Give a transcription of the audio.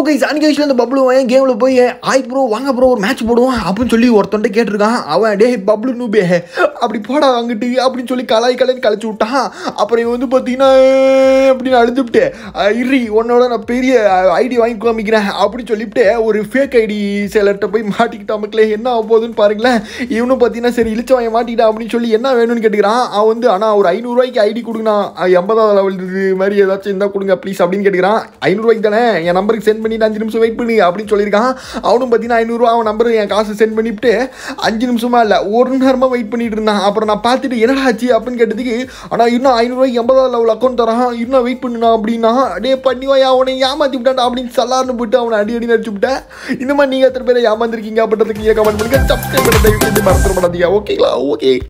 so guys அன்னைக்கு இந்த பப்ளு வாங்க கேமில் போய் ஆய் ப்ரோ வாங்க ப்ரோ ஒரு மேட்ச் போடுவோம் அப்படின்னு சொல்லி ஒருத்தன்ட்டு கேட்டிருக்கான் அவன் டே பப்ளு நூபே அப்படி போடா வாங்கிட்டு அப்படின்னு சொல்லி கலாய் கலைன்னு கழிச்சு விட்டான் அப்புறம் இவன் வந்து பார்த்தீங்கன்னா அப்படின்னு அழுதுபிட்டு இறி உன்னோட நான் பெரிய ஐடி வாங்கி காமிக்கிறேன் அப்படின்னு சொல்லிவிட்டு ஒரு ஃபேக் ஐடி சிலர்கிட்ட போய் மாட்டிக்கிட்டு அமைக்கல என்ன ஆக போகுதுன்னு பாருங்களேன் இவனும் பார்த்தீங்கன்னா சரி இழிச்சு வாங்க மாட்டிக்கிட்டா அப்படின்னு சொல்லி என்ன வேணும்னு கேட்டுக்கிறான் அவன் வந்து ஆனால் ஒரு ஐநூறுரூவாய்க்கு ஐடி கொடுங்கண்ணா எண்பதாவது லெவல் இது மாதிரி ஏதாச்சும் இருந்தால் கொடுங்க ப்ளீஸ் அப்படின்னு கேட்டுக்கிறான் ஐநூறுரூவாய்க்கு தானே என் நம்பருக்கு சென்ட் பண்ணி பண்ணிட்டு அஞ்சு நிமிஷம் வெயிட் பண்ணி அப்படின்னு சொல்லியிருக்கான் அவனும் பார்த்தீங்கன்னா ஐநூறுரூவா அவன் நம்பர் என் காசு சென்ட் பண்ணிவிட்டு அஞ்சு நிமிஷமாக இல்லை ஒரு நேரமாக வெயிட் பண்ணிட்டு இருந்தான் அப்புறம் நான் பார்த்துட்டு என்னடா ஆச்சு அப்படின்னு கேட்டதுக்கு ஆனால் இன்னும் ஐநூறுரூவா எண்பதாவது லெவல் அக்கௌண்ட் தரான் இன்னும் வெயிட் பண்ணுனா அப்படின்னா டே பண்ணிவா அவனை ஏமாற்றி விட்டான் அப்படின்னு சலார்னு போயிட்டு அவனை அடி அடி நடிச்சு விட்டேன் இந்த மாதிரி நீங்கள் எத்தனை பேரை ஏமாந்துருக்கீங்க அப்படின்றதுக்கு கமெண்ட் பண்ணுங்க சப்ஸ்கிரைப் பண்ண மறந்துட மாட்டாதீங்க ஓகேங்களா ஓகே